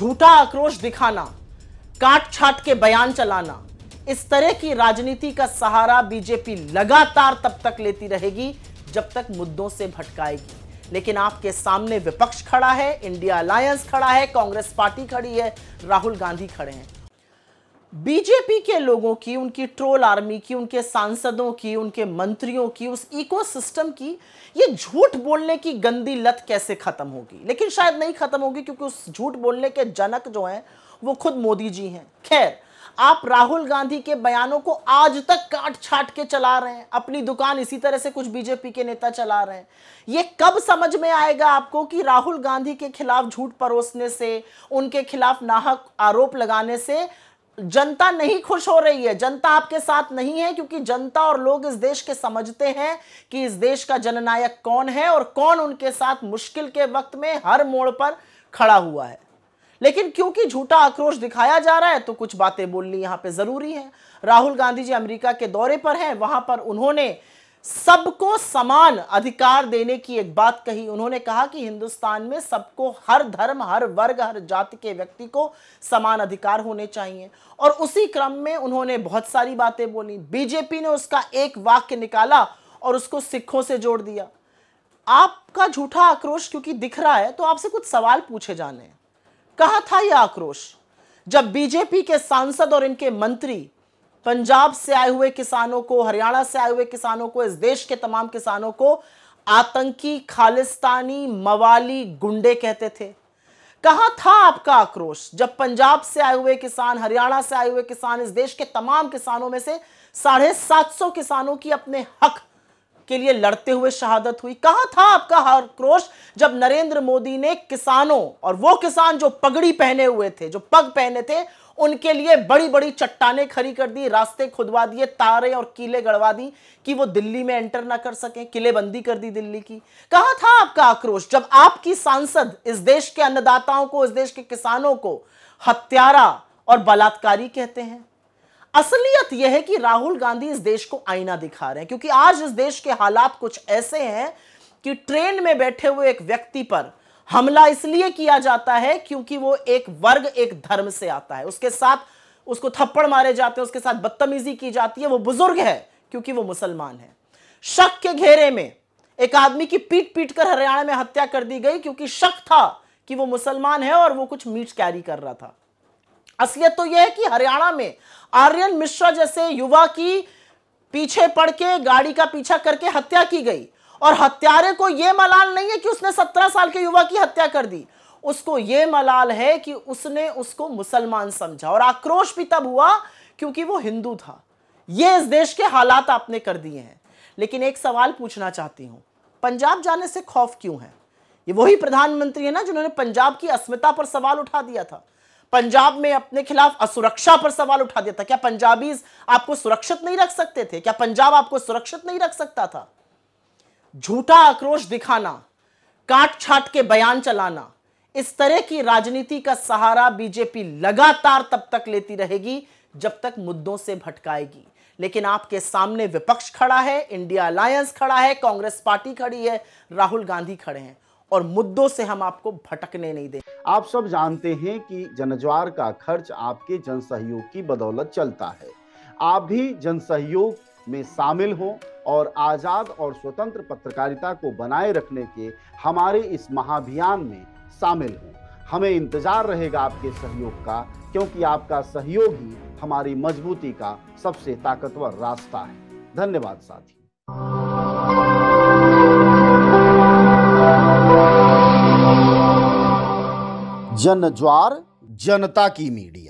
झूठा आक्रोश दिखाना काट छाट के बयान चलाना इस तरह की राजनीति का सहारा बीजेपी लगातार तब तक लेती रहेगी जब तक मुद्दों से भटकाएगी लेकिन आपके सामने विपक्ष खड़ा है इंडिया अलायंस खड़ा है कांग्रेस पार्टी खड़ी है राहुल गांधी खड़े हैं बीजेपी के लोगों की उनकी ट्रोल आर्मी की उनके सांसदों की उनके मंत्रियों की उस इकोसिस्टम की ये झूठ बोलने की गंदी लत कैसे खत्म होगी लेकिन शायद नहीं खत्म होगी क्योंकि उस झूठ बोलने के जनक जो हैं वो खुद मोदी जी हैं खैर आप राहुल गांधी के बयानों को आज तक काट छाट के चला रहे हैं अपनी दुकान इसी तरह से कुछ बीजेपी के नेता चला रहे हैं यह कब समझ में आएगा आपको कि राहुल गांधी के खिलाफ झूठ परोसने से उनके खिलाफ नाहक आरोप लगाने से जनता नहीं खुश हो रही है जनता आपके साथ नहीं है क्योंकि जनता और लोग इस देश के समझते हैं कि इस देश का जननायक कौन है और कौन उनके साथ मुश्किल के वक्त में हर मोड़ पर खड़ा हुआ है लेकिन क्योंकि झूठा आक्रोश दिखाया जा रहा है तो कुछ बातें बोलनी यहां पे ज़रूरी है राहुल गांधी जी अमेरिका के दौरे पर हैं वहां पर उन्होंने सबको समान अधिकार देने की एक बात कही उन्होंने कहा कि हिंदुस्तान में सबको हर धर्म हर वर्ग हर जाति के व्यक्ति को समान अधिकार होने चाहिए और उसी क्रम में उन्होंने बहुत सारी बातें बोली बीजेपी ने उसका एक वाक्य निकाला और उसको सिखों से जोड़ दिया आपका झूठा आक्रोश क्योंकि दिख रहा है तो आपसे कुछ सवाल पूछे जाने कहा था यह आक्रोश जब बीजेपी के सांसद और इनके मंत्री पंजाब से आए हुए किसानों को हरियाणा से आए हुए किसानों को इस देश के तमाम किसानों को आतंकी खालिस्तानी मवाली गुंडे कहते थे कहा था आपका आक्रोश जब पंजाब से आए हुए किसान हरियाणा से आए हुए किसान इस देश के तमाम किसानों में से साढ़े सात सौ किसानों की अपने हक के लिए लड़ते हुए शहादत हुई कहां था आपका आक्रोश जब नरेंद्र मोदी ने किसानों और वो किसान जो पगड़ी पहने हुए थे जो पग पहने थे उनके लिए बड़ी बड़ी चट्टाने खड़ी कर दी रास्ते खुदवा दिए तारे और किले गड़वा दी कि वो दिल्ली में एंटर ना कर सके किलेबंदी कर दी दिल्ली की कहा था आपका आक्रोश जब आपकी सांसद इस देश के अन्नदाताओं को इस देश के किसानों को हत्यारा और बलात्कारी कहते हैं असलियत यह है कि राहुल गांधी इस देश को आईना दिखा रहे हैं क्योंकि आज इस देश के हालात कुछ ऐसे हैं कि ट्रेन में बैठे हुए एक व्यक्ति पर हमला इसलिए किया जाता है क्योंकि वो एक वर्ग एक धर्म से आता है उसके साथ उसको थप्पड़ मारे जाते हैं उसके साथ बदतमीजी की जाती है वो बुजुर्ग है क्योंकि वो मुसलमान है शक के घेरे में एक आदमी की पीट पीट कर हरियाणा में हत्या कर दी गई क्योंकि शक था कि वो मुसलमान है और वो कुछ मीट कैरी कर रहा था असलियत तो यह है कि हरियाणा में आर्यन मिश्रा जैसे युवा की पीछे पड़ के गाड़ी का पीछा करके हत्या की गई और हत्यारे को यह मलाल नहीं है कि उसने सत्रह साल के युवा की हत्या कर दी उसको यह मलाल है कि उसने उसको मुसलमान समझा और आक्रोश भी तब हुआ क्योंकि वो हिंदू था ये इस देश के हालात आपने कर दिए हैं लेकिन एक सवाल पूछना चाहती हूँ पंजाब जाने से खौफ क्यों है ये वही प्रधानमंत्री है ना जिन्होंने पंजाब की अस्मिता पर सवाल उठा दिया था पंजाब में अपने खिलाफ असुरक्षा पर सवाल उठा दिया था क्या पंजाबी आपको सुरक्षित नहीं रख सकते थे क्या पंजाब आपको सुरक्षित नहीं रख सकता था झूठा आक्रोश दिखाना काट छाट के बयान चलाना इस तरह की राजनीति का सहारा बीजेपी लगातार तब तक लेती रहेगी जब तक मुद्दों से भटकाएगी लेकिन आपके सामने विपक्ष खड़ा है इंडिया अलायंस खड़ा है कांग्रेस पार्टी खड़ी है राहुल गांधी खड़े हैं और मुद्दों से हम आपको भटकने नहीं दें आप सब जानते हैं कि जनज्वार का खर्च आपके जन सहयोग की बदौलत चलता है आप भी जन सहयोग में शामिल हों और आज़ाद और स्वतंत्र पत्रकारिता को बनाए रखने के हमारे इस महाभियान में शामिल हों हमें इंतज़ार रहेगा आपके सहयोग का क्योंकि आपका सहयोग ही हमारी मजबूती का सबसे ताकतवर रास्ता है धन्यवाद साथी जन ज्वार जनता की मीडिया